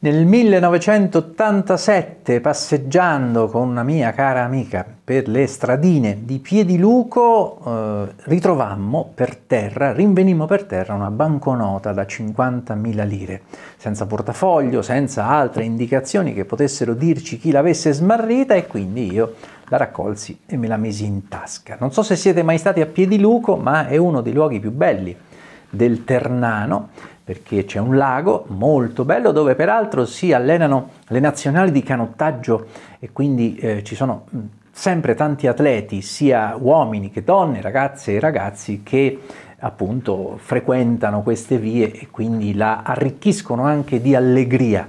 Nel 1987, passeggiando con una mia cara amica per le stradine di Piediluco, eh, ritrovammo per terra, rinvenimmo per terra una banconota da 50.000 lire, senza portafoglio, senza altre indicazioni che potessero dirci chi l'avesse smarrita e quindi io la raccolsi e me la misi in tasca. Non so se siete mai stati a Piediluco, ma è uno dei luoghi più belli del Ternano, perché c'è un lago molto bello dove peraltro si allenano le nazionali di canottaggio e quindi eh, ci sono mm, sempre tanti atleti, sia uomini che donne, ragazze e ragazzi, che appunto frequentano queste vie e quindi la arricchiscono anche di allegria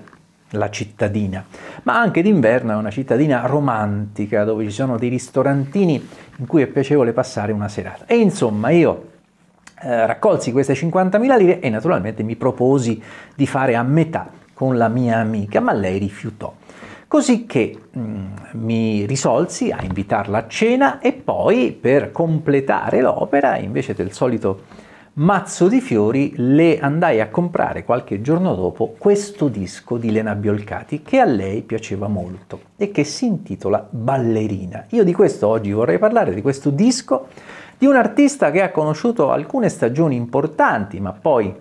la cittadina, ma anche d'inverno è una cittadina romantica dove ci sono dei ristorantini in cui è piacevole passare una serata. E insomma io eh, raccolsi queste 50.000 lire e naturalmente mi proposi di fare a metà con la mia amica, ma lei rifiutò. Così che mh, mm, mi risolsi a invitarla a cena e poi per completare l'opera, invece del solito mazzo di fiori le andai a comprare qualche giorno dopo questo disco di Lena Biolcati che a lei piaceva molto e che si intitola Ballerina. Io di questo oggi vorrei parlare, di questo disco, di un artista che ha conosciuto alcune stagioni importanti ma poi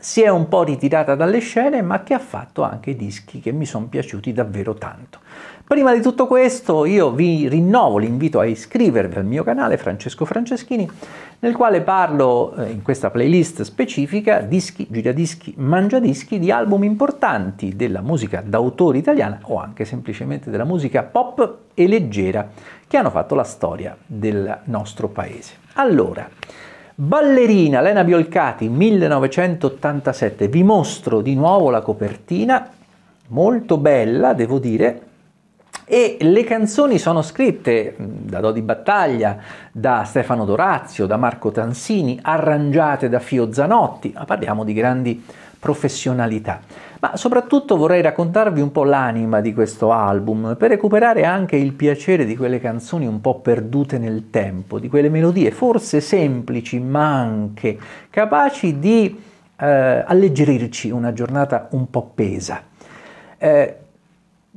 si è un po' ritirata dalle scene, ma che ha fatto anche dischi che mi sono piaciuti davvero tanto. Prima di tutto questo io vi rinnovo l'invito a iscrivervi al mio canale Francesco Franceschini nel quale parlo eh, in questa playlist specifica dischi, giradischi, mangiadischi di album importanti della musica d'autore italiana o anche semplicemente della musica pop e leggera che hanno fatto la storia del nostro paese. Allora, Ballerina Lena Biolcati 1987, vi mostro di nuovo la copertina, molto bella devo dire, e le canzoni sono scritte da Dodi Battaglia, da Stefano Dorazio, da Marco Tansini, arrangiate da Fio Zanotti, ma parliamo di grandi professionalità. Ma soprattutto vorrei raccontarvi un po' l'anima di questo album, per recuperare anche il piacere di quelle canzoni un po' perdute nel tempo, di quelle melodie forse semplici ma anche capaci di eh, alleggerirci una giornata un po' pesa. Eh,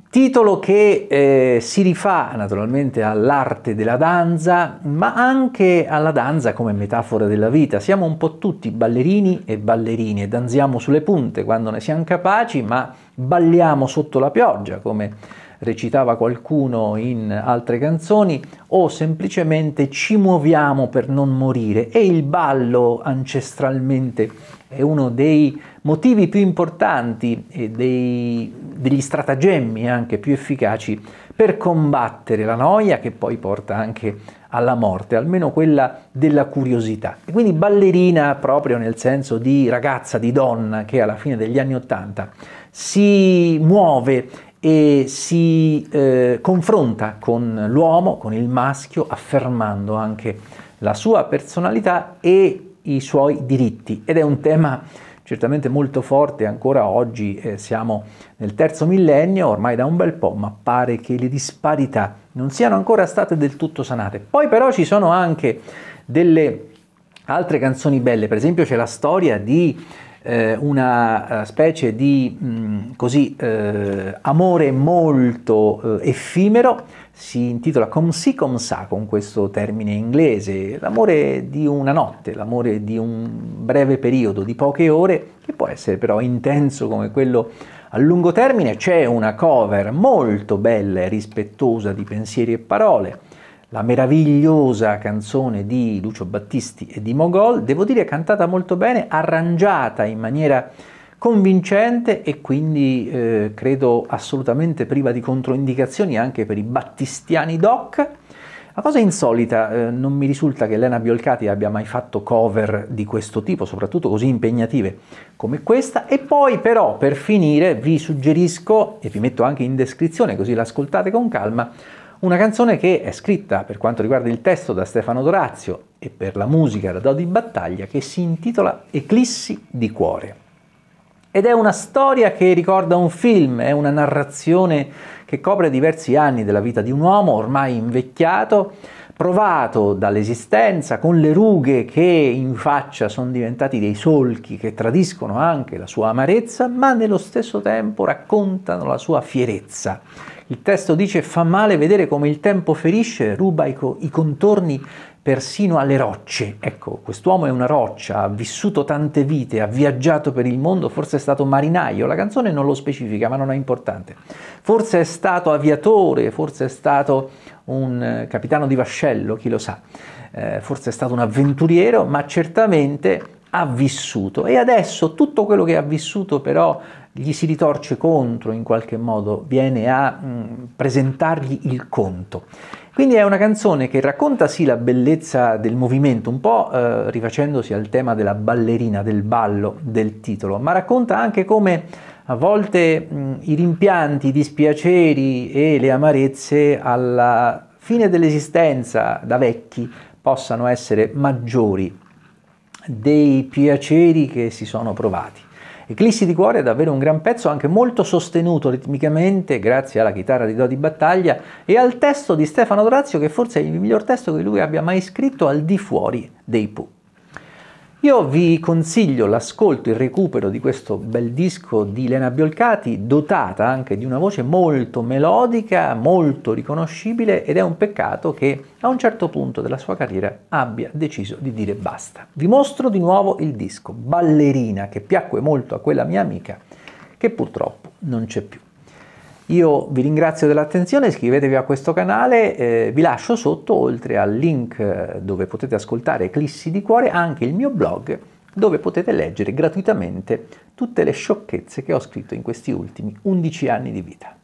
Titolo che eh, si rifà naturalmente all'arte della danza, ma anche alla danza come metafora della vita. Siamo un po' tutti ballerini e ballerine, danziamo sulle punte quando ne siamo capaci, ma balliamo sotto la pioggia, come recitava qualcuno in altre canzoni, o semplicemente ci muoviamo per non morire. E il ballo ancestralmente è uno dei motivi più importanti e dei degli stratagemmi anche più efficaci per combattere la noia che poi porta anche alla morte, almeno quella della curiosità. E quindi ballerina proprio nel senso di ragazza, di donna che alla fine degli anni Ottanta si muove e si eh, confronta con l'uomo, con il maschio, affermando anche la sua personalità e i suoi diritti. Ed è un tema certamente molto forte ancora oggi, eh, siamo nel terzo millennio, ormai da un bel po', ma pare che le disparità non siano ancora state del tutto sanate. Poi però ci sono anche delle altre canzoni belle, per esempio c'è la storia di eh, una eh, specie di mh, mm, così, eh, amore molto eh, effimero si intitola Com si com sa con questo termine inglese, l'amore di una notte, l'amore di un breve periodo, di poche ore, che può essere però intenso come quello a lungo termine. C'è una cover molto bella e rispettosa di pensieri e parole, la meravigliosa canzone di Lucio Battisti e di Mogol, devo dire cantata molto bene, arrangiata in maniera convincente e quindi eh, credo assolutamente priva di controindicazioni anche per i battistiani doc. La cosa insolita, eh, non mi risulta che Elena Biolcati abbia mai fatto cover di questo tipo, soprattutto così impegnative come questa. E poi però, per finire, vi suggerisco, e vi metto anche in descrizione così l'ascoltate con calma, una canzone che è scritta per quanto riguarda il testo da Stefano Dorazio e per la musica da Dodi Battaglia, che si intitola Eclissi di cuore ed è una storia che ricorda un film, è una narrazione che copre diversi anni della vita di un uomo ormai invecchiato, provato dall'esistenza, con le rughe che in faccia sono diventati dei solchi che tradiscono anche la sua amarezza, ma nello stesso tempo raccontano la sua fierezza il testo dice fa male vedere come il tempo ferisce, ruba i, co- i contorni persino alle rocce. Ecco, quest'uomo è una roccia, ha vissuto tante vite, ha viaggiato per il mondo, forse è stato marinaio, la canzone non lo specifica, ma non è importante. Forse è stato aviatore, forse è stato un eh, capitano di vascello, chi lo sa. Eh, forse è stato un avventuriero, ma certamente ha vissuto e adesso tutto quello che ha vissuto però gli si ritorce contro in qualche modo, viene a mh, mm, presentargli il conto. Quindi è una canzone che racconta sì la bellezza del movimento, un po' eh, rifacendosi al tema della ballerina, del ballo, del titolo, ma racconta anche come a volte mh, mm, i rimpianti, i dispiaceri e le amarezze alla fine dell'esistenza da vecchi possano essere maggiori dei piaceri che si sono provati. Eclissi di cuore è davvero un gran pezzo, anche molto sostenuto ritmicamente grazie alla chitarra di Dodi Battaglia e al testo di Stefano Dorazio che forse è il miglior testo che lui abbia mai scritto al di fuori dei Pooh. Io vi consiglio l'ascolto, il recupero di questo bel disco di Lena Biolcati, dotata anche di una voce molto melodica, molto riconoscibile ed è un peccato che a un certo punto della sua carriera abbia deciso di dire basta. Vi mostro di nuovo il disco Ballerina che piacque molto a quella mia amica che purtroppo non c'è più. Io vi ringrazio dell'attenzione, iscrivetevi a questo canale, eh, vi lascio sotto, oltre al link eh, dove potete ascoltare Eclissi di Cuore, anche il mio blog dove potete leggere gratuitamente tutte le sciocchezze che ho scritto in questi ultimi 11 anni di vita.